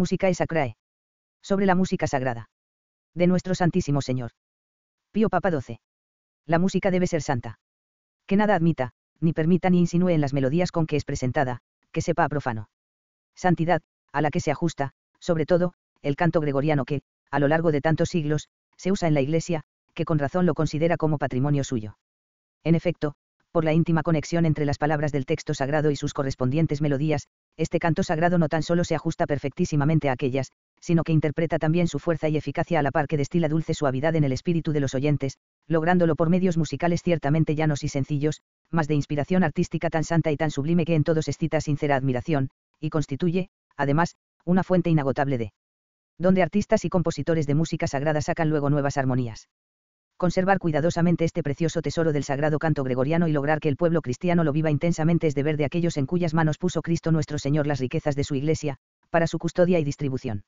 Música e Sacrae. Sobre la música sagrada. De nuestro Santísimo Señor. Pío Papa XII. La música debe ser santa. Que nada admita, ni permita ni insinúe en las melodías con que es presentada, que sepa profano. Santidad, a la que se ajusta, sobre todo, el canto gregoriano que, a lo largo de tantos siglos, se usa en la Iglesia, que con razón lo considera como patrimonio suyo. En efecto, por la íntima conexión entre las palabras del texto sagrado y sus correspondientes melodías, este canto sagrado no tan solo se ajusta perfectísimamente a aquellas, sino que interpreta también su fuerza y eficacia a la par que destila dulce suavidad en el espíritu de los oyentes, lográndolo por medios musicales ciertamente llanos y sencillos, mas de inspiración artística tan santa y tan sublime que en todos excita sincera admiración, y constituye, además, una fuente inagotable de donde artistas y compositores de música sagrada sacan luego nuevas armonías. Conservar cuidadosamente este precioso tesoro del sagrado canto gregoriano y lograr que el pueblo cristiano lo viva intensamente es deber de aquellos en cuyas manos puso Cristo nuestro Señor las riquezas de su Iglesia, para su custodia y distribución.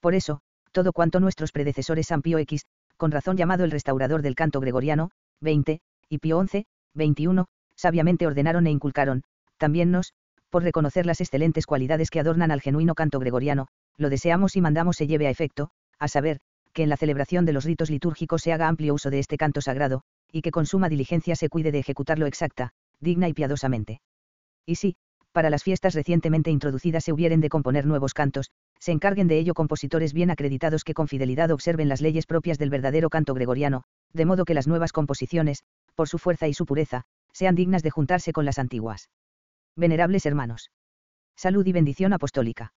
Por eso, todo cuanto nuestros predecesores San Pío X, con razón llamado el restaurador del canto gregoriano, 20, y Pío XI, 21, sabiamente ordenaron e inculcaron, también nos, por reconocer las excelentes cualidades que adornan al genuino canto gregoriano, lo deseamos y mandamos se lleve a efecto, a saber, que en la celebración de los ritos litúrgicos se haga amplio uso de este canto sagrado, y que con suma diligencia se cuide de ejecutarlo exacta, digna y piadosamente. Y si, para las fiestas recientemente introducidas se hubieren de componer nuevos cantos, se encarguen de ello compositores bien acreditados que con fidelidad observen las leyes propias del verdadero canto gregoriano, de modo que las nuevas composiciones, por su fuerza y su pureza, sean dignas de juntarse con las antiguas. Venerables hermanos. Salud y bendición apostólica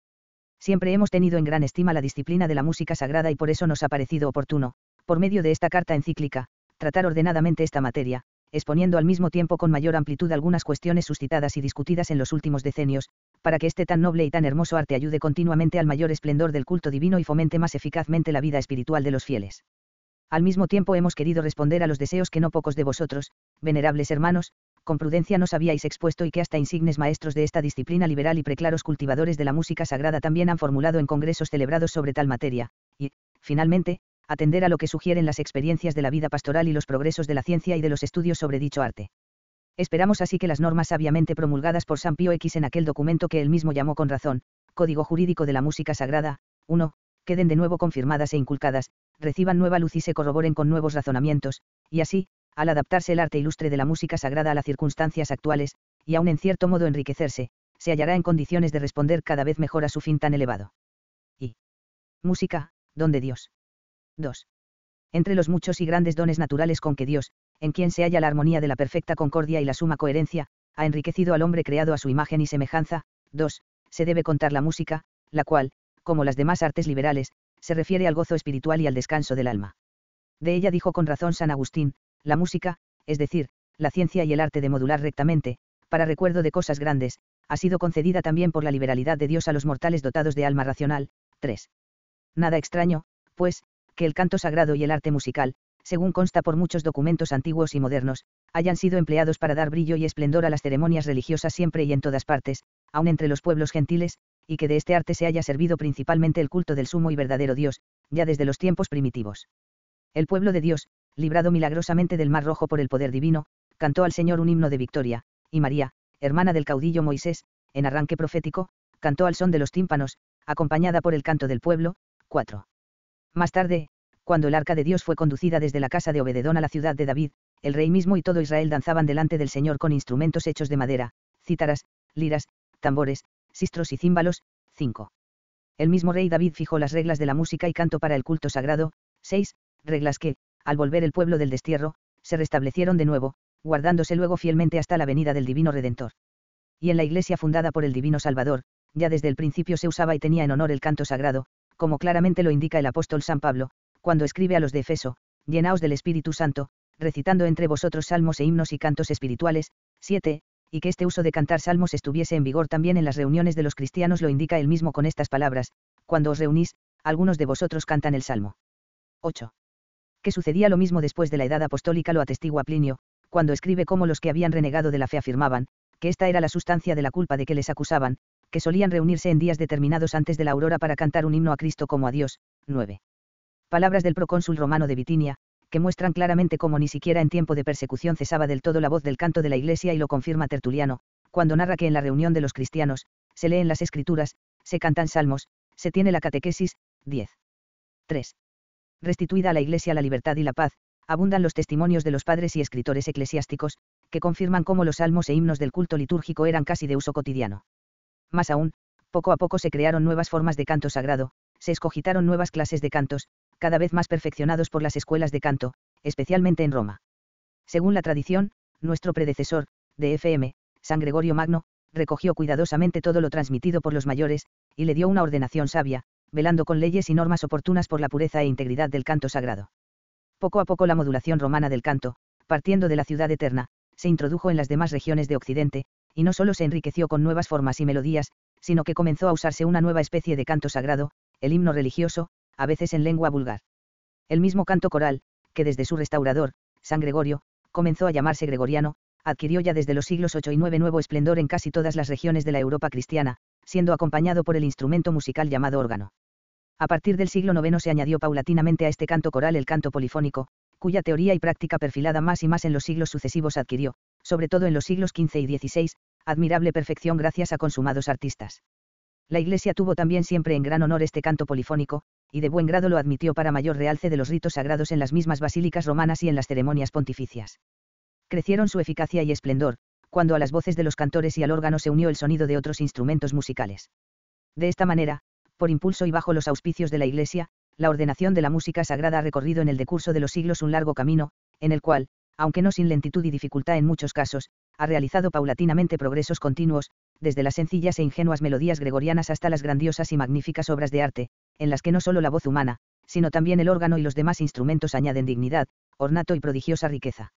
siempre hemos tenido en gran estima la disciplina de la música sagrada y por eso nos ha parecido oportuno, por medio de esta carta encíclica, tratar ordenadamente esta materia, exponiendo al mismo tiempo con mayor amplitud algunas cuestiones suscitadas y discutidas en los últimos decenios, para que este tan noble y tan hermoso arte ayude continuamente al mayor esplendor del culto divino y fomente más eficazmente la vida espiritual de los fieles. Al mismo tiempo hemos querido responder a los deseos que no pocos de vosotros, venerables hermanos, con prudencia nos habíais expuesto y que hasta insignes maestros de esta disciplina liberal y preclaros cultivadores de la música sagrada también han formulado en congresos celebrados sobre tal materia, y, finalmente, atender a lo que sugieren las experiencias de la vida pastoral y los progresos de la ciencia y de los estudios sobre dicho arte. Esperamos así que las normas sabiamente promulgadas por San Pío X en aquel documento que él mismo llamó con razón, Código Jurídico de la Música Sagrada, 1, queden de nuevo confirmadas e inculcadas, reciban nueva luz y se corroboren con nuevos razonamientos, y así, al adaptarse el arte ilustre de la música sagrada a las circunstancias actuales, y aun en cierto modo enriquecerse, se hallará en condiciones de responder cada vez mejor a su fin tan elevado. Y. Música, don de Dios. 2. Entre los muchos y grandes dones naturales con que Dios, en quien se halla la armonía de la perfecta concordia y la suma coherencia, ha enriquecido al hombre creado a su imagen y semejanza, 2. Se debe contar la música, la cual, como las demás artes liberales, se refiere al gozo espiritual y al descanso del alma. De ella dijo con razón San Agustín, la música, es decir, la ciencia y el arte de modular rectamente, para recuerdo de cosas grandes, ha sido concedida también por la liberalidad de Dios a los mortales dotados de alma racional. 3. Nada extraño, pues, que el canto sagrado y el arte musical, según consta por muchos documentos antiguos y modernos, hayan sido empleados para dar brillo y esplendor a las ceremonias religiosas siempre y en todas partes, aun entre los pueblos gentiles, y que de este arte se haya servido principalmente el culto del sumo y verdadero Dios, ya desde los tiempos primitivos. El pueblo de Dios, librado milagrosamente del mar rojo por el poder divino, cantó al Señor un himno de victoria, y María, hermana del caudillo Moisés, en arranque profético, cantó al son de los tímpanos, acompañada por el canto del pueblo, 4. Más tarde, cuando el arca de Dios fue conducida desde la casa de Obededón a la ciudad de David, el rey mismo y todo Israel danzaban delante del Señor con instrumentos hechos de madera, cítaras, liras, tambores, sistros y címbalos, 5. El mismo rey David fijó las reglas de la música y canto para el culto sagrado, 6, reglas que, al volver el pueblo del destierro, se restablecieron de nuevo, guardándose luego fielmente hasta la venida del Divino Redentor. Y en la iglesia fundada por el Divino Salvador, ya desde el principio se usaba y tenía en honor el canto sagrado, como claramente lo indica el apóstol San Pablo, cuando escribe a los de Efeso, llenaos del Espíritu Santo, recitando entre vosotros salmos e himnos y cantos espirituales, 7, y que este uso de cantar salmos estuviese en vigor también en las reuniones de los cristianos lo indica él mismo con estas palabras, cuando os reunís, algunos de vosotros cantan el salmo. 8 que sucedía lo mismo después de la edad apostólica lo atestigua Plinio, cuando escribe cómo los que habían renegado de la fe afirmaban, que esta era la sustancia de la culpa de que les acusaban, que solían reunirse en días determinados antes de la aurora para cantar un himno a Cristo como a Dios. 9. Palabras del procónsul romano de Vitinia, que muestran claramente cómo ni siquiera en tiempo de persecución cesaba del todo la voz del canto de la iglesia y lo confirma Tertuliano, cuando narra que en la reunión de los cristianos, se leen las escrituras, se cantan salmos, se tiene la catequesis, 10. 3 restituida a la Iglesia la libertad y la paz, abundan los testimonios de los padres y escritores eclesiásticos, que confirman cómo los salmos e himnos del culto litúrgico eran casi de uso cotidiano. Más aún, poco a poco se crearon nuevas formas de canto sagrado, se escogitaron nuevas clases de cantos, cada vez más perfeccionados por las escuelas de canto, especialmente en Roma. Según la tradición, nuestro predecesor, de San Gregorio Magno, recogió cuidadosamente todo lo transmitido por los mayores, y le dio una ordenación sabia, velando con leyes y normas oportunas por la pureza e integridad del canto sagrado. Poco a poco la modulación romana del canto, partiendo de la ciudad eterna, se introdujo en las demás regiones de Occidente, y no solo se enriqueció con nuevas formas y melodías, sino que comenzó a usarse una nueva especie de canto sagrado, el himno religioso, a veces en lengua vulgar. El mismo canto coral, que desde su restaurador, San Gregorio, comenzó a llamarse gregoriano, adquirió ya desde los siglos 8 y 9 nuevo esplendor en casi todas las regiones de la Europa cristiana, siendo acompañado por el instrumento musical llamado órgano. A partir del siglo IX se añadió paulatinamente a este canto coral el canto polifónico, cuya teoría y práctica perfilada más y más en los siglos sucesivos adquirió, sobre todo en los siglos XV y XVI, admirable perfección gracias a consumados artistas. La Iglesia tuvo también siempre en gran honor este canto polifónico, y de buen grado lo admitió para mayor realce de los ritos sagrados en las mismas basílicas romanas y en las ceremonias pontificias. Crecieron su eficacia y esplendor, cuando a las voces de los cantores y al órgano se unió el sonido de otros instrumentos musicales. De esta manera, por impulso y bajo los auspicios de la Iglesia, la ordenación de la música sagrada ha recorrido en el decurso de los siglos un largo camino, en el cual, aunque no sin lentitud y dificultad en muchos casos, ha realizado paulatinamente progresos continuos, desde las sencillas e ingenuas melodías gregorianas hasta las grandiosas y magníficas obras de arte, en las que no solo la voz humana, sino también el órgano y los demás instrumentos añaden dignidad, ornato y prodigiosa riqueza.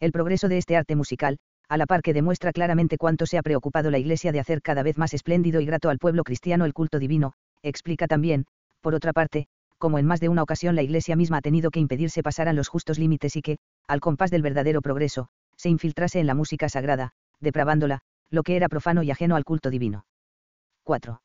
El progreso de este arte musical, a la par que demuestra claramente cuánto se ha preocupado la Iglesia de hacer cada vez más espléndido y grato al pueblo cristiano el culto divino, explica también, por otra parte, como en más de una ocasión la Iglesia misma ha tenido que impedirse pasaran los justos límites y que, al compás del verdadero progreso, se infiltrase en la música sagrada, depravándola, lo que era profano y ajeno al culto divino. 4.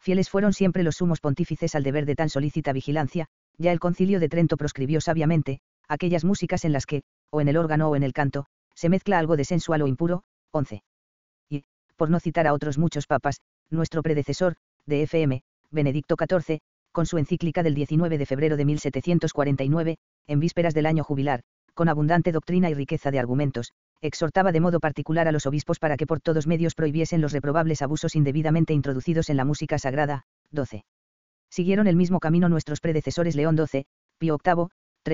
Fieles fueron siempre los sumos pontífices al deber de tan solícita vigilancia, ya el concilio de Trento proscribió sabiamente, aquellas músicas en las que, o en el órgano o en el canto, se mezcla algo de sensual o impuro, 11. Y, por no citar a otros muchos papas, nuestro predecesor, de FM, Benedicto XIV, con su encíclica del 19 de febrero de 1749, en vísperas del año jubilar, con abundante doctrina y riqueza de argumentos, exhortaba de modo particular a los obispos para que por todos medios prohibiesen los reprobables abusos indebidamente introducidos en la música sagrada. 12. Siguieron el mismo camino nuestros predecesores León XII, Pío VIII,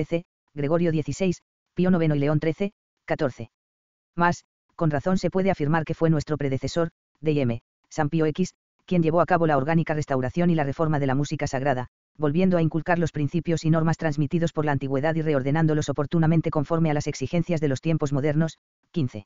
XIII, Gregorio XVI, Pío IX y León XIII, XIV. Más, con razón se puede afirmar que fue nuestro predecesor, D.M., San Pío X, quien llevó a cabo la orgánica restauración y la reforma de la música sagrada, volviendo a inculcar los principios y normas transmitidos por la antigüedad y reordenándolos oportunamente conforme a las exigencias de los tiempos modernos. 15.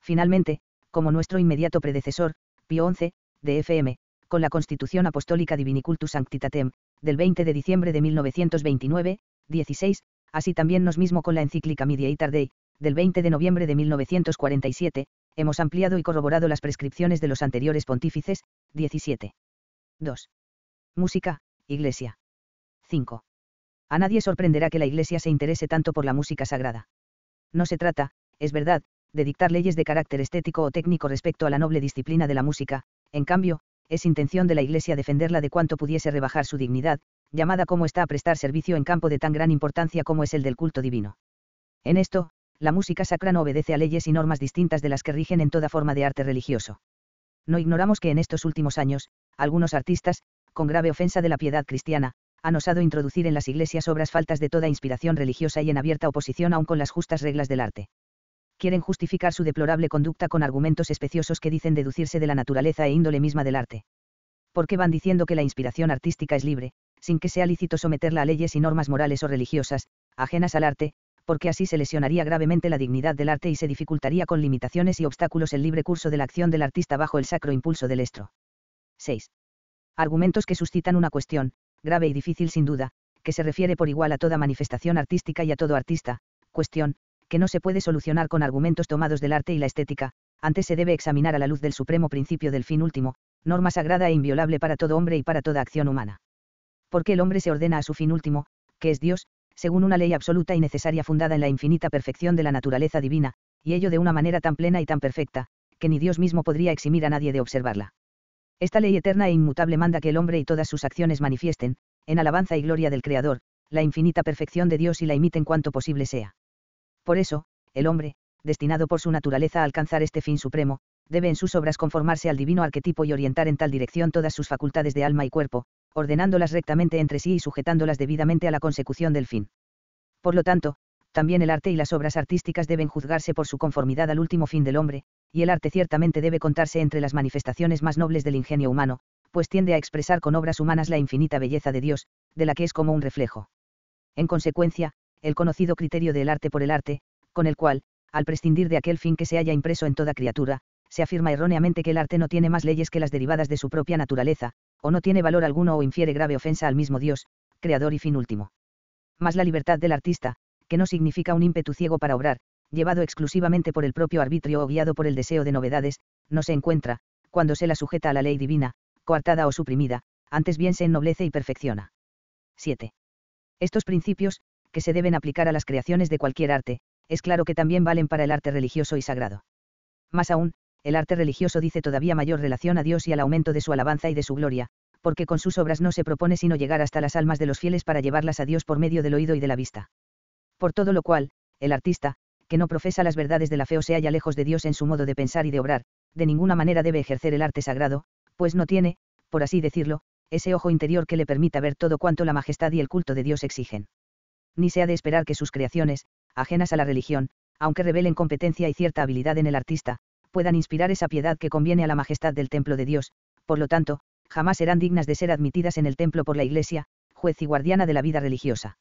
Finalmente, como nuestro inmediato predecesor, Pío XI, de FM, con la Constitución Apostólica Divinicultus Sanctitatem, del 20 de diciembre de 1929, 16, así también nos mismo con la encíclica y Dei, del 20 de noviembre de 1947, hemos ampliado y corroborado las prescripciones de los anteriores pontífices, 17. 2. Música, Iglesia. 5. A nadie sorprenderá que la Iglesia se interese tanto por la música sagrada. No se trata, es verdad, de dictar leyes de carácter estético o técnico respecto a la noble disciplina de la música, en cambio, es intención de la Iglesia defenderla de cuanto pudiese rebajar su dignidad, llamada como está a prestar servicio en campo de tan gran importancia como es el del culto divino. En esto, la música sacra no obedece a leyes y normas distintas de las que rigen en toda forma de arte religioso. No ignoramos que en estos últimos años, algunos artistas, con grave ofensa de la piedad cristiana, han osado introducir en las iglesias obras faltas de toda inspiración religiosa y en abierta oposición aún con las justas reglas del arte quieren justificar su deplorable conducta con argumentos especiosos que dicen deducirse de la naturaleza e índole misma del arte. ¿Por qué van diciendo que la inspiración artística es libre, sin que sea lícito someterla a leyes y normas morales o religiosas, ajenas al arte, porque así se lesionaría gravemente la dignidad del arte y se dificultaría con limitaciones y obstáculos el libre curso de la acción del artista bajo el sacro impulso del estro. 6. Argumentos que suscitan una cuestión, grave y difícil sin duda, que se refiere por igual a toda manifestación artística y a todo artista, cuestión, que no se puede solucionar con argumentos tomados del arte y la estética, antes se debe examinar a la luz del supremo principio del fin último, norma sagrada e inviolable para todo hombre y para toda acción humana. Porque el hombre se ordena a su fin último, que es Dios, según una ley absoluta y necesaria fundada en la infinita perfección de la naturaleza divina, y ello de una manera tan plena y tan perfecta, que ni Dios mismo podría eximir a nadie de observarla. Esta ley eterna e inmutable manda que el hombre y todas sus acciones manifiesten, en alabanza y gloria del Creador, la infinita perfección de Dios y la imiten cuanto posible sea. Por eso, el hombre, destinado por su naturaleza a alcanzar este fin supremo, debe en sus obras conformarse al divino arquetipo y orientar en tal dirección todas sus facultades de alma y cuerpo, ordenándolas rectamente entre sí y sujetándolas debidamente a la consecución del fin. Por lo tanto, también el arte y las obras artísticas deben juzgarse por su conformidad al último fin del hombre, y el arte ciertamente debe contarse entre las manifestaciones más nobles del ingenio humano, pues tiende a expresar con obras humanas la infinita belleza de Dios, de la que es como un reflejo. En consecuencia, el conocido criterio del arte por el arte, con el cual, al prescindir de aquel fin que se haya impreso en toda criatura, se afirma erróneamente que el arte no tiene más leyes que las derivadas de su propia naturaleza, o no tiene valor alguno o infiere grave ofensa al mismo Dios, creador y fin último. Más la libertad del artista, que no significa un ímpetu ciego para obrar, llevado exclusivamente por el propio arbitrio o guiado por el deseo de novedades, no se encuentra, cuando se la sujeta a la ley divina, coartada o suprimida, antes bien se ennoblece y perfecciona. 7. Estos principios, que se deben aplicar a las creaciones de cualquier arte, es claro que también valen para el arte religioso y sagrado. Más aún, el arte religioso dice todavía mayor relación a Dios y al aumento de su alabanza y de su gloria, porque con sus obras no se propone sino llegar hasta las almas de los fieles para llevarlas a Dios por medio del oído y de la vista. Por todo lo cual, el artista, que no profesa las verdades de la fe o se halla lejos de Dios en su modo de pensar y de obrar, de ninguna manera debe ejercer el arte sagrado, pues no tiene, por así decirlo, ese ojo interior que le permita ver todo cuanto la majestad y el culto de Dios exigen. Ni se ha de esperar que sus creaciones, ajenas a la religión, aunque revelen competencia y cierta habilidad en el artista, puedan inspirar esa piedad que conviene a la majestad del templo de Dios, por lo tanto, jamás serán dignas de ser admitidas en el templo por la Iglesia, juez y guardiana de la vida religiosa.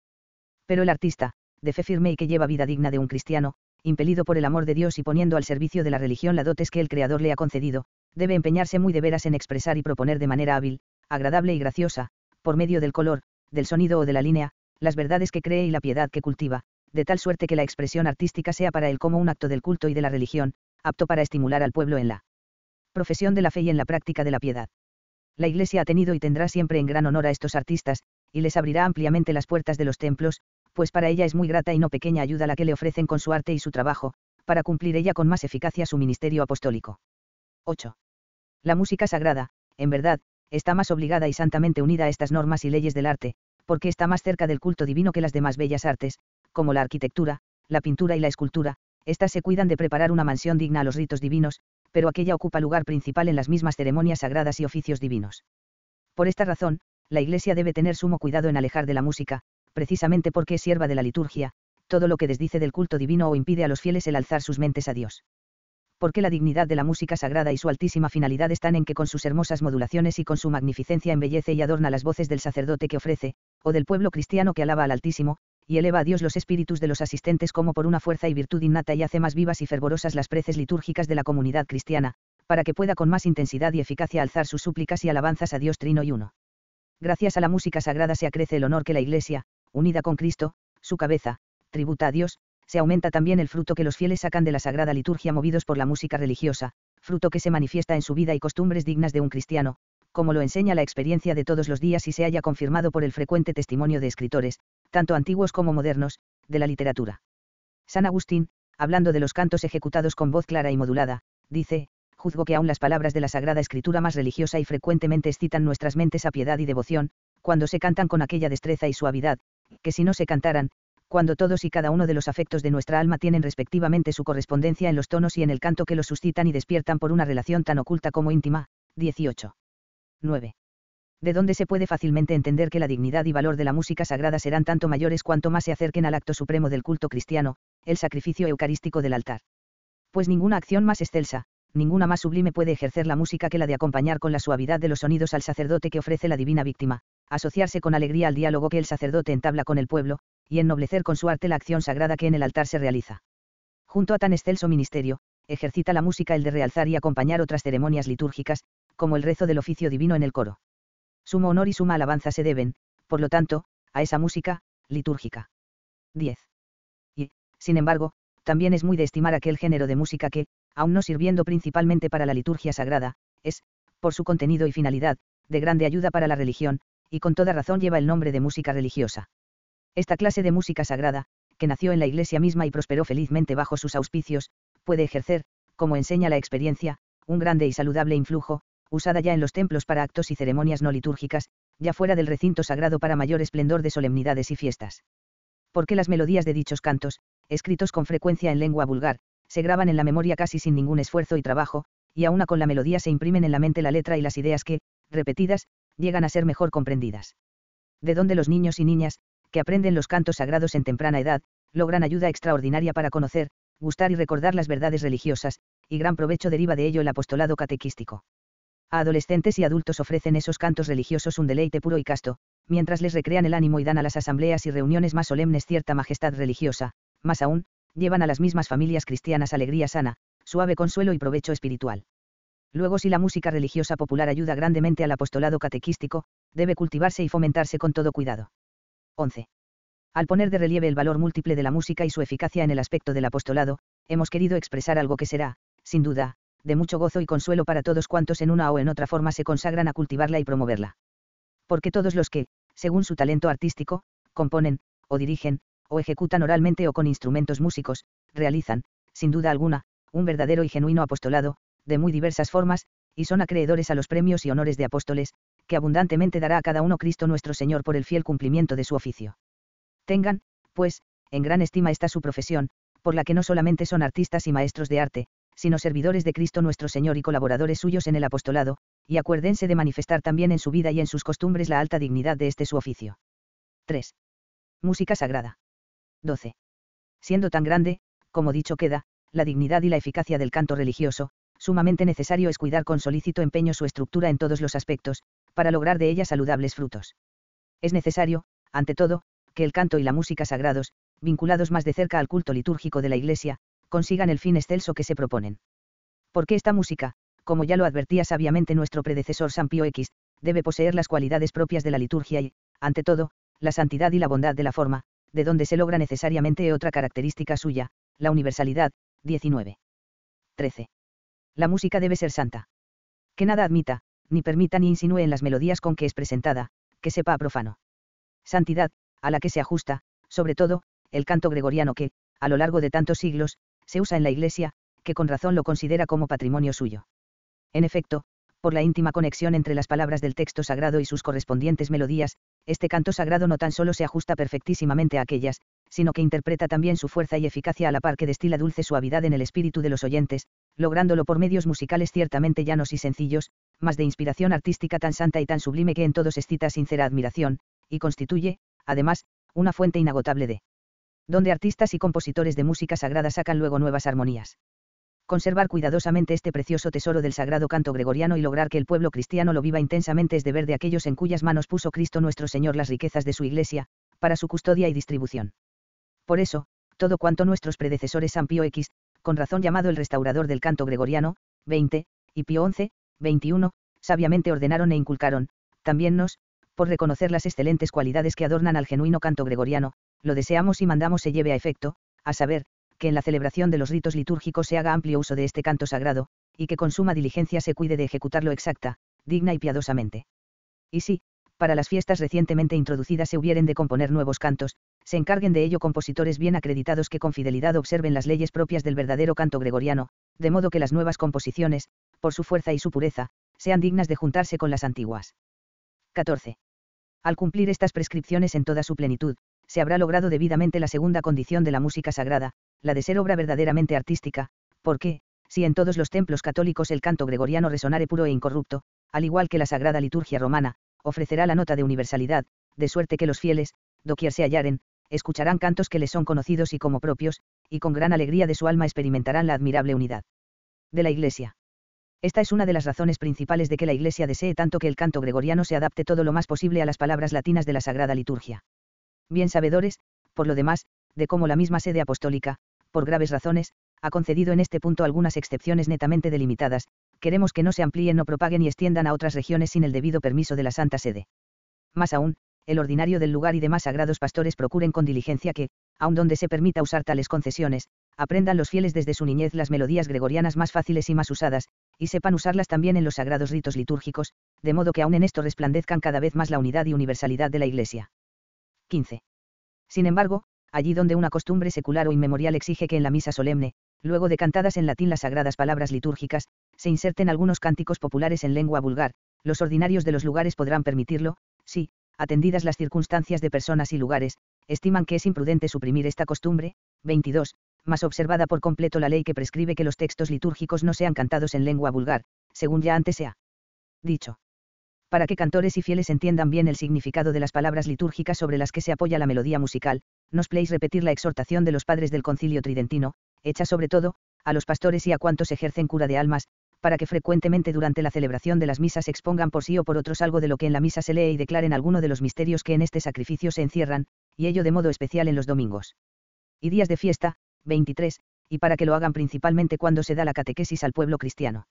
Pero el artista, de fe firme y que lleva vida digna de un cristiano, impelido por el amor de Dios y poniendo al servicio de la religión la dotes que el Creador le ha concedido, debe empeñarse muy de veras en expresar y proponer de manera hábil, agradable y graciosa, por medio del color, del sonido o de la línea, las verdades que cree y la piedad que cultiva, de tal suerte que la expresión artística sea para él como un acto del culto y de la religión, apto para estimular al pueblo en la profesión de la fe y en la práctica de la piedad. La Iglesia ha tenido y tendrá siempre en gran honor a estos artistas, y les abrirá ampliamente las puertas de los templos, pues para ella es muy grata y no pequeña ayuda la que le ofrecen con su arte y su trabajo, para cumplir ella con más eficacia su ministerio apostólico. 8. La música sagrada, en verdad, está más obligada y santamente unida a estas normas y leyes del arte, porque está más cerca del culto divino que las demás bellas artes, como la arquitectura, la pintura y la escultura, estas se cuidan de preparar una mansión digna a los ritos divinos, pero aquella ocupa lugar principal en las mismas ceremonias sagradas y oficios divinos. Por esta razón, la Iglesia debe tener sumo cuidado en alejar de la música, precisamente porque es sierva de la liturgia, todo lo que desdice del culto divino o impide a los fieles el alzar sus mentes a Dios. Porque la dignidad de la música sagrada y su altísima finalidad están en que con sus hermosas modulaciones y con su magnificencia embellece y adorna las voces del sacerdote que ofrece, o del pueblo cristiano que alaba al Altísimo, y eleva a Dios los espíritus de los asistentes como por una fuerza y virtud innata y hace más vivas y fervorosas las preces litúrgicas de la comunidad cristiana, para que pueda con más intensidad y eficacia alzar sus súplicas y alabanzas a Dios Trino y Uno. Gracias a la música sagrada se acrece el honor que la Iglesia, unida con Cristo, su cabeza, tributa a Dios, se aumenta también el fruto que los fieles sacan de la sagrada liturgia movidos por la música religiosa, fruto que se manifiesta en su vida y costumbres dignas de un cristiano, como lo enseña la experiencia de todos los días y se haya confirmado por el frecuente testimonio de escritores, tanto antiguos como modernos, de la literatura. San Agustín, hablando de los cantos ejecutados con voz clara y modulada, dice, juzgo que aún las palabras de la Sagrada Escritura más religiosa y frecuentemente excitan nuestras mentes a piedad y devoción, cuando se cantan con aquella destreza y suavidad, que si no se cantaran, cuando todos y cada uno de los afectos de nuestra alma tienen respectivamente su correspondencia en los tonos y en el canto que los suscitan y despiertan por una relación tan oculta como íntima. 18. 9 de donde se puede fácilmente entender que la dignidad y valor de la música sagrada serán tanto mayores cuanto más se acerquen al acto supremo del culto cristiano, el sacrificio eucarístico del altar. Pues ninguna acción más excelsa, ninguna más sublime puede ejercer la música que la de acompañar con la suavidad de los sonidos al sacerdote que ofrece la divina víctima, asociarse con alegría al diálogo que el sacerdote entabla con el pueblo, y ennoblecer con su arte la acción sagrada que en el altar se realiza. Junto a tan excelso ministerio, ejercita la música el de realzar y acompañar otras ceremonias litúrgicas, como el rezo del oficio divino en el coro. Sumo honor y suma alabanza se deben, por lo tanto, a esa música, litúrgica. 10. Y, sin embargo, también es muy de estimar aquel género de música que, aun no sirviendo principalmente para la liturgia sagrada, es, por su contenido y finalidad, de grande ayuda para la religión, y con toda razón lleva el nombre de música religiosa. Esta clase de música sagrada, que nació en la iglesia misma y prosperó felizmente bajo sus auspicios, puede ejercer, como enseña la experiencia, un grande y saludable influjo, usada ya en los templos para actos y ceremonias no litúrgicas, ya fuera del recinto sagrado para mayor esplendor de solemnidades y fiestas. Porque las melodías de dichos cantos, escritos con frecuencia en lengua vulgar, se graban en la memoria casi sin ningún esfuerzo y trabajo, y aún con la melodía se imprimen en la mente la letra y las ideas que, repetidas, llegan a ser mejor comprendidas. De donde los niños y niñas, que aprenden los cantos sagrados en temprana edad, logran ayuda extraordinaria para conocer, gustar y recordar las verdades religiosas, y gran provecho deriva de ello el apostolado catequístico. A adolescentes y adultos ofrecen esos cantos religiosos un deleite puro y casto, mientras les recrean el ánimo y dan a las asambleas y reuniones más solemnes cierta majestad religiosa, más aún, llevan a las mismas familias cristianas alegría sana, suave consuelo y provecho espiritual. Luego si la música religiosa popular ayuda grandemente al apostolado catequístico, debe cultivarse y fomentarse con todo cuidado. 11. Al poner de relieve el valor múltiple de la música y su eficacia en el aspecto del apostolado, hemos querido expresar algo que será, sin duda, de mucho gozo y consuelo para todos cuantos en una o en otra forma se consagran a cultivarla y promoverla. Porque todos los que, según su talento artístico, componen, o dirigen, o ejecutan oralmente o con instrumentos músicos, realizan, sin duda alguna, un verdadero y genuino apostolado, de muy diversas formas, y son acreedores a los premios y honores de apóstoles, que abundantemente dará a cada uno Cristo nuestro Señor por el fiel cumplimiento de su oficio. Tengan, pues, en gran estima esta su profesión, por la que no solamente son artistas y maestros de arte, sino servidores de Cristo nuestro Señor y colaboradores suyos en el apostolado, y acuérdense de manifestar también en su vida y en sus costumbres la alta dignidad de este su oficio. 3. Música sagrada. 12. Siendo tan grande, como dicho queda, la dignidad y la eficacia del canto religioso, sumamente necesario es cuidar con solícito empeño su estructura en todos los aspectos, para lograr de ella saludables frutos. Es necesario, ante todo, que el canto y la música sagrados, vinculados más de cerca al culto litúrgico de la Iglesia, consigan el fin excelso que se proponen. Porque esta música, como ya lo advertía sabiamente nuestro predecesor San Pío X, debe poseer las cualidades propias de la liturgia y, ante todo, la santidad y la bondad de la forma, de donde se logra necesariamente otra característica suya, la universalidad, 19. 13. La música debe ser santa. Que nada admita, ni permita ni insinúe en las melodías con que es presentada, que sepa profano. Santidad, a la que se ajusta, sobre todo, el canto gregoriano que, a lo largo de tantos siglos, se usa en la Iglesia, que con razón lo considera como patrimonio suyo. En efecto, por la íntima conexión entre las palabras del texto sagrado y sus correspondientes melodías, este canto sagrado no tan solo se ajusta perfectísimamente a aquellas, sino que interpreta también su fuerza y eficacia a la par que destila dulce suavidad en el espíritu de los oyentes, lográndolo por medios musicales ciertamente llanos y sencillos, mas de inspiración artística tan santa y tan sublime que en todos excita sincera admiración, y constituye, además, una fuente inagotable de donde artistas y compositores de música sagrada sacan luego nuevas armonías. Conservar cuidadosamente este precioso tesoro del sagrado canto gregoriano y lograr que el pueblo cristiano lo viva intensamente es deber de aquellos en cuyas manos puso Cristo nuestro Señor las riquezas de su Iglesia, para su custodia y distribución. Por eso, todo cuanto nuestros predecesores San Pío X, con razón llamado el restaurador del canto gregoriano, 20, y Pío XI, 21, sabiamente ordenaron e inculcaron, también nos, reconocer las excelentes cualidades que adornan al genuino canto gregoriano, lo deseamos y mandamos se lleve a efecto, a saber, que en la celebración de los ritos litúrgicos se haga amplio uso de este canto sagrado, y que con suma diligencia se cuide de ejecutarlo exacta, digna y piadosamente. Y si, para las fiestas recientemente introducidas se hubieren de componer nuevos cantos, se encarguen de ello compositores bien acreditados que con fidelidad observen las leyes propias del verdadero canto gregoriano, de modo que las nuevas composiciones, por su fuerza y su pureza, sean dignas de juntarse con las antiguas. 14. Al cumplir estas prescripciones en toda su plenitud, se habrá logrado debidamente la segunda condición de la música sagrada, la de ser obra verdaderamente artística, porque, si en todos los templos católicos el canto gregoriano resonare puro e incorrupto, al igual que la sagrada liturgia romana, ofrecerá la nota de universalidad, de suerte que los fieles, doquier se hallaren, escucharán cantos que les son conocidos y como propios, y con gran alegría de su alma experimentarán la admirable unidad de la Iglesia. Esta es una de las razones principales de que la Iglesia desee tanto que el canto gregoriano se adapte todo lo más posible a las palabras latinas de la Sagrada Liturgia. Bien sabedores, por lo demás, de cómo la misma sede apostólica, por graves razones, ha concedido en este punto algunas excepciones netamente delimitadas, queremos que no se amplíen o propaguen y extiendan a otras regiones sin el debido permiso de la Santa Sede. Más aún, el ordinario del lugar y demás sagrados pastores procuren con diligencia que, aun donde se permita usar tales concesiones, aprendan los fieles desde su niñez las melodías gregorianas más fáciles y más usadas, y sepan usarlas también en los sagrados ritos litúrgicos, de modo que aún en esto resplandezcan cada vez más la unidad y universalidad de la Iglesia. 15. Sin embargo, allí donde una costumbre secular o inmemorial exige que en la misa solemne, luego de cantadas en latín las sagradas palabras litúrgicas, se inserten algunos cánticos populares en lengua vulgar, los ordinarios de los lugares podrán permitirlo, si, atendidas las circunstancias de personas y lugares, estiman que es imprudente suprimir esta costumbre. 22 más observada por completo la ley que prescribe que los textos litúrgicos no sean cantados en lengua vulgar, según ya antes se ha dicho. Para que cantores y fieles entiendan bien el significado de las palabras litúrgicas sobre las que se apoya la melodía musical, nos pleis repetir la exhortación de los padres del concilio tridentino, hecha sobre todo, a los pastores y a cuantos ejercen cura de almas, para que frecuentemente durante la celebración de las misas expongan por sí o por otros algo de lo que en la misa se lee y declaren alguno de los misterios que en este sacrificio se encierran, y ello de modo especial en los domingos. Y días de fiesta, 23, y para que lo hagan principalmente cuando se da la catequesis al pueblo cristiano.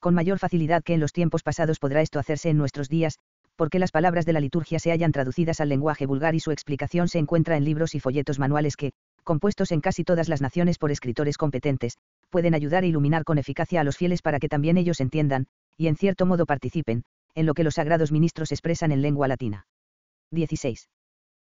Con mayor facilidad que en los tiempos pasados podrá esto hacerse en nuestros días, porque las palabras de la liturgia se hayan traducidas al lenguaje vulgar y su explicación se encuentra en libros y folletos manuales que, compuestos en casi todas las naciones por escritores competentes, pueden ayudar a iluminar con eficacia a los fieles para que también ellos entiendan, y en cierto modo participen, en lo que los sagrados ministros expresan en lengua latina. 16.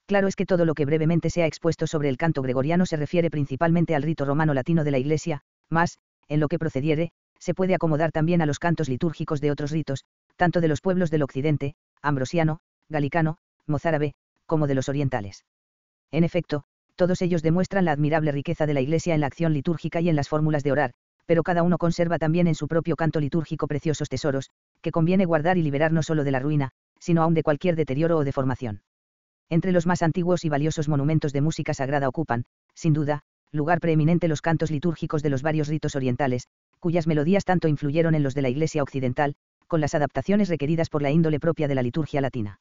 Claro es que todo lo que brevemente se ha expuesto sobre el canto gregoriano se refiere principalmente al rito romano-latino de la Iglesia, más, en lo que procediere, se puede acomodar también a los cantos litúrgicos de otros ritos, tanto de los pueblos del occidente, ambrosiano, galicano, mozárabe, como de los orientales. En efecto, todos ellos demuestran la admirable riqueza de la Iglesia en la acción litúrgica y en las fórmulas de orar, pero cada uno conserva también en su propio canto litúrgico preciosos tesoros, que conviene guardar y liberar no solo de la ruina, sino aún de cualquier deterioro o deformación. Entre los más antiguos y valiosos monumentos de música sagrada ocupan, sin duda, lugar preeminente los cantos litúrgicos de los varios ritos orientales, cuyas melodías tanto influyeron en los de la Iglesia occidental, con las adaptaciones requeridas por la índole propia de la liturgia latina.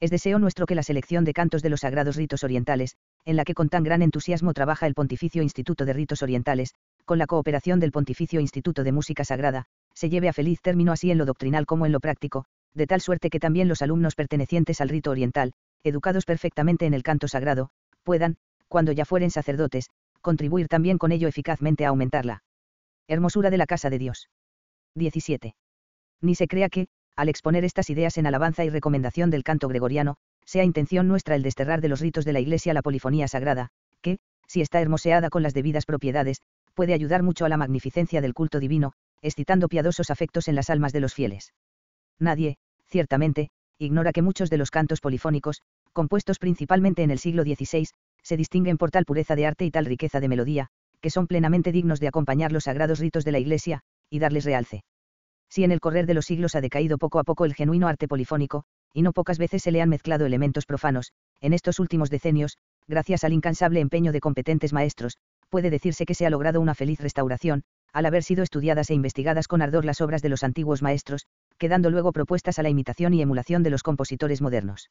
Es deseo nuestro que la selección de cantos de los sagrados ritos orientales, en la que con tan gran entusiasmo trabaja el Pontificio Instituto de Ritos Orientales, con la cooperación del Pontificio Instituto de Música Sagrada, se lleve a feliz término así en lo doctrinal como en lo práctico, de tal suerte que también los alumnos pertenecientes al rito oriental, educados perfectamente en el canto sagrado, puedan, cuando ya fueren sacerdotes, contribuir también con ello eficazmente a aumentarla. Hermosura de la casa de Dios. 17. Ni se crea que, al exponer estas ideas en alabanza y recomendación del canto gregoriano, sea intención nuestra el desterrar de los ritos de la Iglesia la polifonía sagrada, que, si está hermoseada con las debidas propiedades, puede ayudar mucho a la magnificencia del culto divino, excitando piadosos afectos en las almas de los fieles. Nadie, ciertamente, ignora que muchos de los cantos polifónicos, compuestos principalmente en el siglo XVI, se distinguen por tal pureza de arte y tal riqueza de melodía, que son plenamente dignos de acompañar los sagrados ritos de la Iglesia, y darles realce. Si en el correr de los siglos ha decaído poco a poco el genuino arte polifónico, y no pocas veces se le han mezclado elementos profanos, en estos últimos decenios, gracias al incansable empeño de competentes maestros, puede decirse que se ha logrado una feliz restauración, al haber sido estudiadas e investigadas con ardor las obras de los antiguos maestros, quedando luego propuestas a la imitación y emulación de los compositores modernos.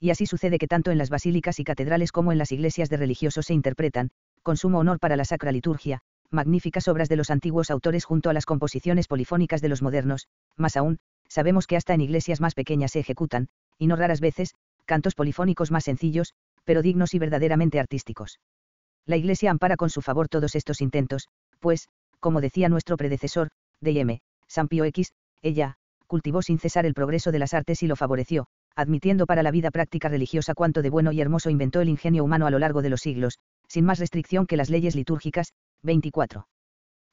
Y así sucede que tanto en las basílicas y catedrales como en las iglesias de religiosos se interpretan, con sumo honor para la sacra liturgia, magníficas obras de los antiguos autores junto a las composiciones polifónicas de los modernos, más aún, sabemos que hasta en iglesias más pequeñas se ejecutan, y no raras veces, cantos polifónicos más sencillos, pero dignos y verdaderamente artísticos. La Iglesia ampara con su favor todos estos intentos, pues, como decía nuestro predecesor, D.M., San Pío X, ella, cultivó sin cesar el progreso de las artes y lo favoreció, admitiendo para la vida práctica religiosa cuanto de bueno y hermoso inventó el ingenio humano a lo largo de los siglos, sin más restricción que las leyes litúrgicas, 24.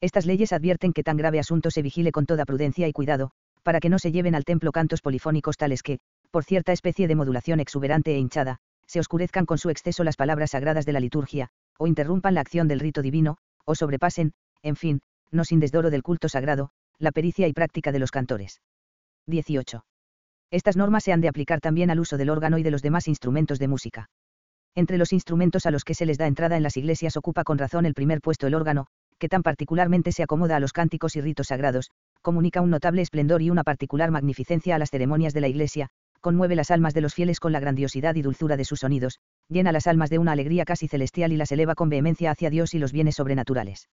Estas leyes advierten que tan grave asunto se vigile con toda prudencia y cuidado, para que no se lleven al templo cantos polifónicos tales que, por cierta especie de modulación exuberante e hinchada, se oscurezcan con su exceso las palabras sagradas de la liturgia, o interrumpan la acción del rito divino, o sobrepasen, en fin, no sin desdoro del culto sagrado, la pericia y práctica de los cantores. 18. Estas normas se han de aplicar también al uso del órgano y de los demás instrumentos de música. Entre los instrumentos a los que se les da entrada en las iglesias ocupa con razón el primer puesto el órgano, que tan particularmente se acomoda a los cánticos y ritos sagrados, comunica un notable esplendor y una particular magnificencia a las ceremonias de la iglesia, conmueve las almas de los fieles con la grandiosidad y dulzura de sus sonidos, llena las almas de una alegría casi celestial y las eleva con vehemencia hacia Dios y los bienes sobrenaturales.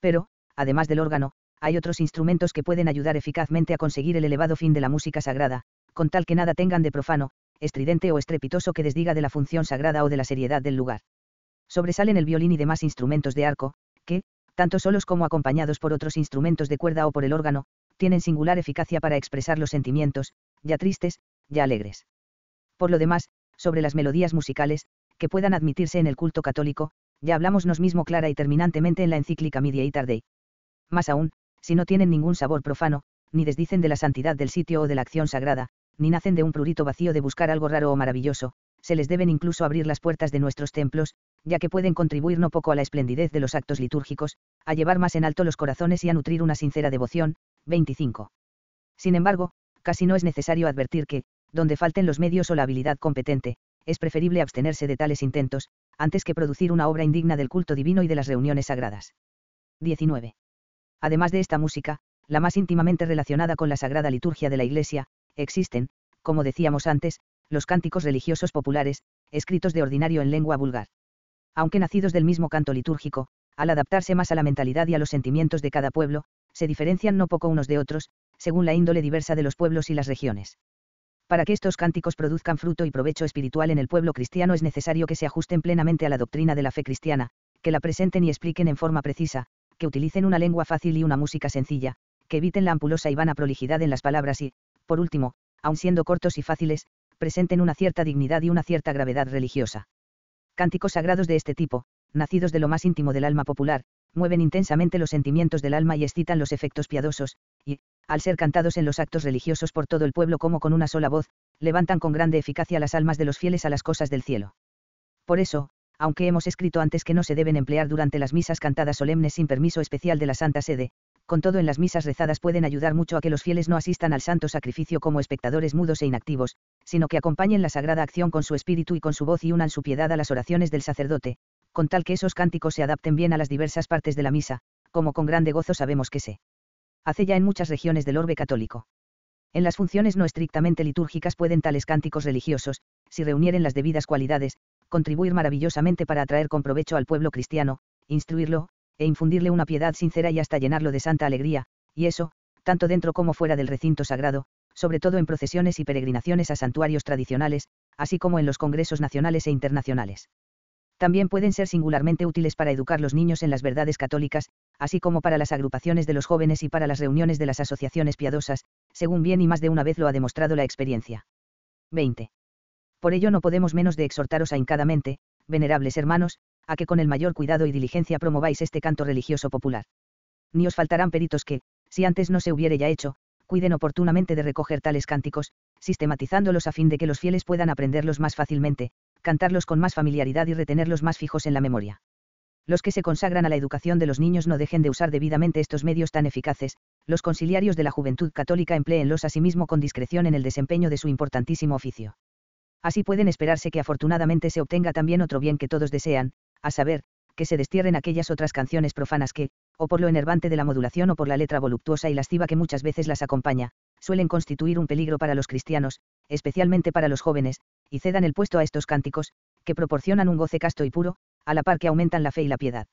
Pero, además del órgano, hay otros instrumentos que pueden ayudar eficazmente a conseguir el elevado fin de la música sagrada, con tal que nada tengan de profano, estridente o estrepitoso que desdiga de la función sagrada o de la seriedad del lugar. Sobresalen el violín y demás instrumentos de arco, que, tanto solos como acompañados por otros instrumentos de cuerda o por el órgano, tienen singular eficacia para expresar los sentimientos, ya tristes, ya alegres. Por lo demás, sobre las melodías musicales, que puedan admitirse en el culto católico, ya hablamos nos mismo clara y terminantemente en la encíclica y tarde. Más aún, si no tienen ningún sabor profano, ni desdicen de la santidad del sitio o de la acción sagrada, ni nacen de un prurito vacío de buscar algo raro o maravilloso, se les deben incluso abrir las puertas de nuestros templos, ya que pueden contribuir no poco a la esplendidez de los actos litúrgicos, a llevar más en alto los corazones y a nutrir una sincera devoción. 25. Sin embargo, casi no es necesario advertir que, donde falten los medios o la habilidad competente, es preferible abstenerse de tales intentos, antes que producir una obra indigna del culto divino y de las reuniones sagradas. 19. Además de esta música, la más íntimamente relacionada con la sagrada liturgia de la Iglesia, existen, como decíamos antes, los cánticos religiosos populares, escritos de ordinario en lengua vulgar. Aunque nacidos del mismo canto litúrgico, al adaptarse más a la mentalidad y a los sentimientos de cada pueblo, se diferencian no poco unos de otros, según la índole diversa de los pueblos y las regiones. Para que estos cánticos produzcan fruto y provecho espiritual en el pueblo cristiano es necesario que se ajusten plenamente a la doctrina de la fe cristiana, que la presenten y expliquen en forma precisa, que utilicen una lengua fácil y una música sencilla, que eviten la ampulosa y vana prolijidad en las palabras y, por último, aun siendo cortos y fáciles, presenten una cierta dignidad y una cierta gravedad religiosa. Cánticos sagrados de este tipo, nacidos de lo más íntimo del alma popular, mueven intensamente los sentimientos del alma y excitan los efectos piadosos, y, al ser cantados en los actos religiosos por todo el pueblo como con una sola voz, levantan con grande eficacia las almas de los fieles a las cosas del cielo. Por eso, aunque hemos escrito antes que no se deben emplear durante las misas cantadas solemnes sin permiso especial de la Santa Sede, con todo en las misas rezadas pueden ayudar mucho a que los fieles no asistan al santo sacrificio como espectadores mudos e inactivos, sino que acompañen la sagrada acción con su espíritu y con su voz y unan su piedad a las oraciones del sacerdote, con tal que esos cánticos se adapten bien a las diversas partes de la misa, como con grande gozo sabemos que se hace ya en muchas regiones del orbe católico. En las funciones no estrictamente litúrgicas pueden tales cánticos religiosos, si reunieren las debidas cualidades, contribuir maravillosamente para atraer con provecho al pueblo cristiano, instruirlo, e infundirle una piedad sincera y hasta llenarlo de santa alegría, y eso, tanto dentro como fuera del recinto sagrado, sobre todo en procesiones y peregrinaciones a santuarios tradicionales, así como en los congresos nacionales e internacionales. También pueden ser singularmente útiles para educar los niños en las verdades católicas, así como para las agrupaciones de los jóvenes y para las reuniones de las asociaciones piadosas, según bien y más de una vez lo ha demostrado la experiencia. 20. Por ello no podemos menos de exhortaros ahincadamente, venerables hermanos, a que con el mayor cuidado y diligencia promováis este canto religioso popular. Ni os faltarán peritos que, si antes no se hubiere ya hecho, cuiden oportunamente de recoger tales cánticos, sistematizándolos a fin de que los fieles puedan aprenderlos más fácilmente, cantarlos con más familiaridad y retenerlos más fijos en la memoria. Los que se consagran a la educación de los niños no dejen de usar debidamente estos medios tan eficaces, los conciliarios de la juventud católica empleenlos asimismo con discreción en el desempeño de su importantísimo oficio así pueden esperarse que afortunadamente se obtenga también otro bien que todos desean, a saber, que se destierren aquellas otras canciones profanas que, o por lo enervante de la modulación o por la letra voluptuosa y lasciva que muchas veces las acompaña, suelen constituir un peligro para los cristianos, especialmente para los jóvenes, y cedan el puesto a estos cánticos, que proporcionan un goce casto y puro, a la par que aumentan la fe y la piedad.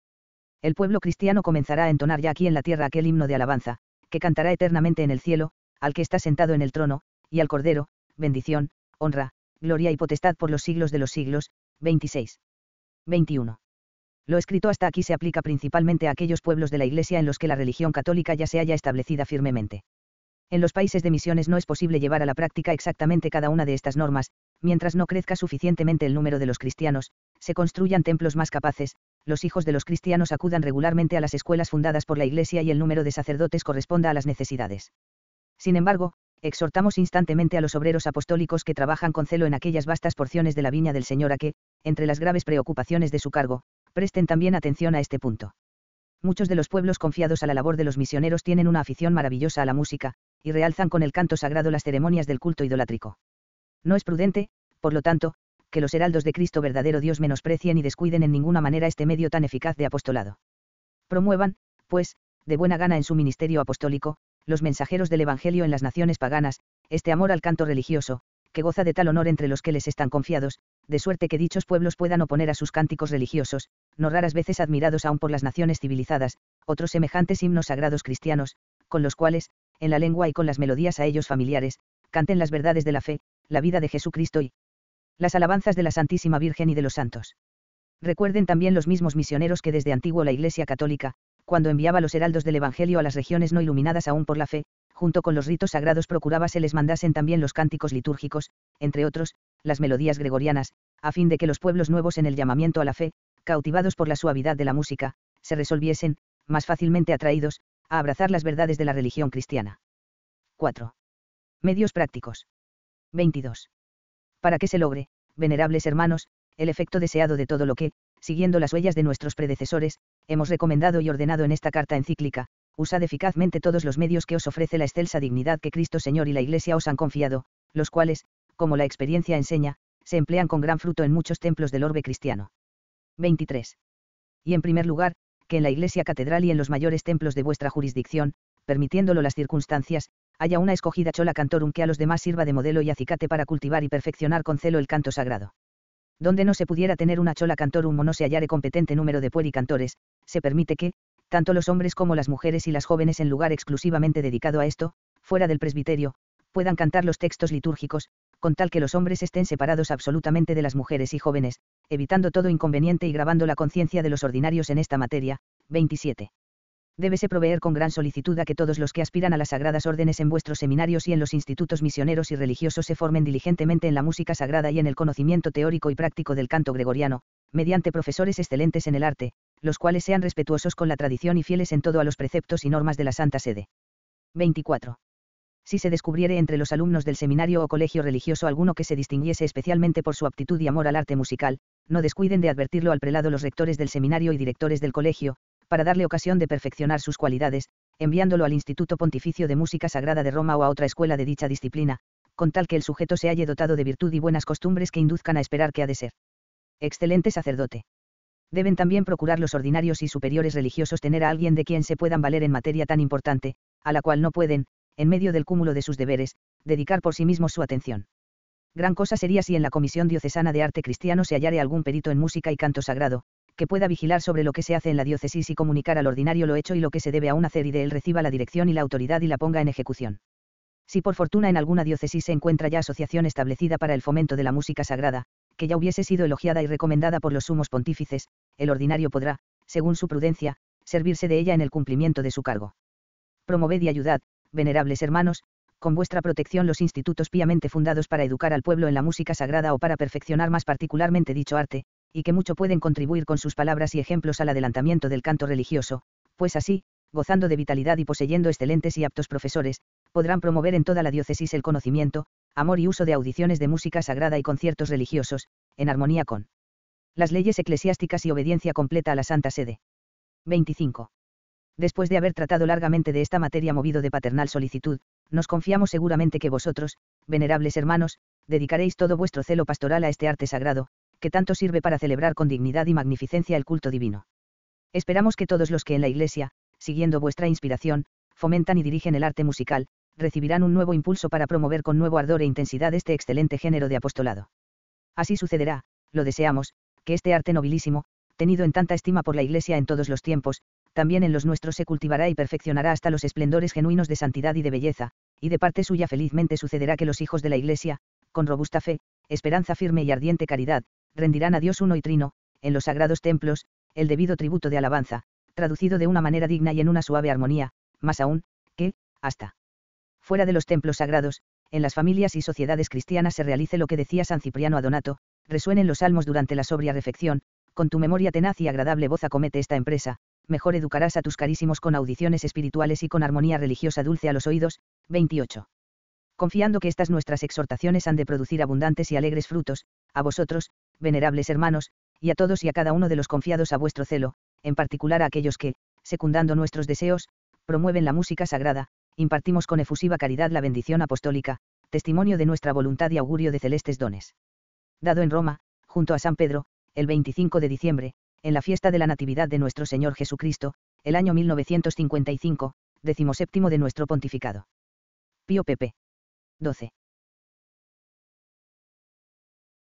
El pueblo cristiano comenzará a entonar ya aquí en la tierra aquel himno de alabanza, que cantará eternamente en el cielo, al que está sentado en el trono, y al Cordero, bendición, honra, gloria y potestad por los siglos de los siglos, 26. 21. Lo escrito hasta aquí se aplica principalmente a aquellos pueblos de la Iglesia en los que la religión católica ya se haya establecida firmemente. En los países de misiones no es posible llevar a la práctica exactamente cada una de estas normas, mientras no crezca suficientemente el número de los cristianos, se construyan templos más capaces, los hijos de los cristianos acudan regularmente a las escuelas fundadas por la Iglesia y el número de sacerdotes corresponda a las necesidades. Sin embargo, exhortamos instantemente a los obreros apostólicos que trabajan con celo en aquellas vastas porciones de la viña del Señor a que, entre las graves preocupaciones de su cargo, presten también atención a este punto. Muchos de los pueblos confiados a la labor de los misioneros tienen una afición maravillosa a la música, y realzan con el canto sagrado las ceremonias del culto idolátrico. No es prudente, por lo tanto, que los heraldos de Cristo verdadero Dios menosprecien y descuiden en ninguna manera este medio tan eficaz de apostolado. Promuevan, pues, de buena gana en su ministerio apostólico, los mensajeros del Evangelio en las naciones paganas, este amor al canto religioso, que goza de tal honor entre los que les están confiados, de suerte que dichos pueblos puedan oponer a sus cánticos religiosos, no raras veces admirados aún por las naciones civilizadas, otros semejantes himnos sagrados cristianos, con los cuales, en la lengua y con las melodías a ellos familiares, canten las verdades de la fe, la vida de Jesucristo y las alabanzas de la Santísima Virgen y de los santos. Recuerden también los mismos misioneros que desde antiguo la Iglesia Católica, cuando enviaba los heraldos del Evangelio a las regiones no iluminadas aún por la fe, junto con los ritos sagrados procuraba se les mandasen también los cánticos litúrgicos, entre otros, las melodías gregorianas, a fin de que los pueblos nuevos en el llamamiento a la fe, cautivados por la suavidad de la música, se resolviesen, más fácilmente atraídos, a abrazar las verdades de la religión cristiana. 4. Medios prácticos. 22. Para que se logre, venerables hermanos, el efecto deseado de todo lo que, siguiendo las huellas de nuestros predecesores, hemos recomendado y ordenado en esta carta encíclica, usad eficazmente todos los medios que os ofrece la excelsa dignidad que Cristo Señor y la Iglesia os han confiado, los cuales, como la experiencia enseña, se emplean con gran fruto en muchos templos del orbe cristiano. 23. Y en primer lugar, que en la Iglesia Catedral y en los mayores templos de vuestra jurisdicción, permitiéndolo las circunstancias, haya una escogida chola cantorum que a los demás sirva de modelo y acicate para cultivar y perfeccionar con celo el canto sagrado donde no se pudiera tener una chola cantorum o no se hallare competente número de pueri cantores, se permite que, tanto los hombres como las mujeres y las jóvenes en lugar exclusivamente dedicado a esto, fuera del presbiterio, puedan cantar los textos litúrgicos, con tal que los hombres estén separados absolutamente de las mujeres y jóvenes, evitando todo inconveniente y grabando la conciencia de los ordinarios en esta materia. 27 débese proveer con gran solicitud a que todos los que aspiran a las sagradas órdenes en vuestros seminarios y en los institutos misioneros y religiosos se formen diligentemente en la música sagrada y en el conocimiento teórico y práctico del canto gregoriano, mediante profesores excelentes en el arte, los cuales sean respetuosos con la tradición y fieles en todo a los preceptos y normas de la Santa Sede. 24. Si se descubriere entre los alumnos del seminario o colegio religioso alguno que se distinguiese especialmente por su aptitud y amor al arte musical, no descuiden de advertirlo al prelado los rectores del seminario y directores del colegio, para darle ocasión de perfeccionar sus cualidades, enviándolo al Instituto Pontificio de Música Sagrada de Roma o a otra escuela de dicha disciplina, con tal que el sujeto se halle dotado de virtud y buenas costumbres que induzcan a esperar que ha de ser. Excelente sacerdote. Deben también procurar los ordinarios y superiores religiosos tener a alguien de quien se puedan valer en materia tan importante, a la cual no pueden, en medio del cúmulo de sus deberes, dedicar por sí mismos su atención. Gran cosa sería si en la Comisión Diocesana de Arte Cristiano se hallare algún perito en música y canto sagrado, que pueda vigilar sobre lo que se hace en la diócesis y comunicar al ordinario lo hecho y lo que se debe aún hacer y de él reciba la dirección y la autoridad y la ponga en ejecución. Si por fortuna en alguna diócesis se encuentra ya asociación establecida para el fomento de la música sagrada, que ya hubiese sido elogiada y recomendada por los sumos pontífices, el ordinario podrá, según su prudencia, servirse de ella en el cumplimiento de su cargo. Promoved y ayudad, venerables hermanos, con vuestra protección los institutos piamente fundados para educar al pueblo en la música sagrada o para perfeccionar más particularmente dicho arte, y que mucho pueden contribuir con sus palabras y ejemplos al adelantamiento del canto religioso, pues así, gozando de vitalidad y poseyendo excelentes y aptos profesores, podrán promover en toda la diócesis el conocimiento, amor y uso de audiciones de música sagrada y conciertos religiosos, en armonía con las leyes eclesiásticas y obediencia completa a la Santa Sede. 25. Después de haber tratado largamente de esta materia movido de paternal solicitud, nos confiamos seguramente que vosotros, venerables hermanos, dedicaréis todo vuestro celo pastoral a este arte sagrado, que tanto sirve para celebrar con dignidad y magnificencia el culto divino. Esperamos que todos los que en la Iglesia, siguiendo vuestra inspiración, fomentan y dirigen el arte musical, recibirán un nuevo impulso para promover con nuevo ardor e intensidad este excelente género de apostolado. Así sucederá, lo deseamos, que este arte nobilísimo, tenido en tanta estima por la Iglesia en todos los tiempos, también en los nuestros se cultivará y perfeccionará hasta los esplendores genuinos de santidad y de belleza, y de parte suya felizmente sucederá que los hijos de la Iglesia, con robusta fe, esperanza firme y ardiente caridad, rendirán a Dios uno y trino, en los sagrados templos, el debido tributo de alabanza, traducido de una manera digna y en una suave armonía, más aún, que, hasta fuera de los templos sagrados, en las familias y sociedades cristianas se realice lo que decía San Cipriano a Donato, resuenen los salmos durante la sobria refección, con tu memoria tenaz y agradable voz acomete esta empresa, mejor educarás a tus carísimos con audiciones espirituales y con armonía religiosa dulce a los oídos, 28. Confiando que estas nuestras exhortaciones han de producir abundantes y alegres frutos, a vosotros, venerables hermanos, y a todos y a cada uno de los confiados a vuestro celo, en particular a aquellos que, secundando nuestros deseos, promueven la música sagrada, impartimos con efusiva caridad la bendición apostólica, testimonio de nuestra voluntad y augurio de celestes dones. Dado en Roma, junto a San Pedro, el 25 de diciembre, en la fiesta de la Natividad de nuestro Señor Jesucristo, el año 1955, decimoséptimo de nuestro pontificado. Pío Pepe. 12.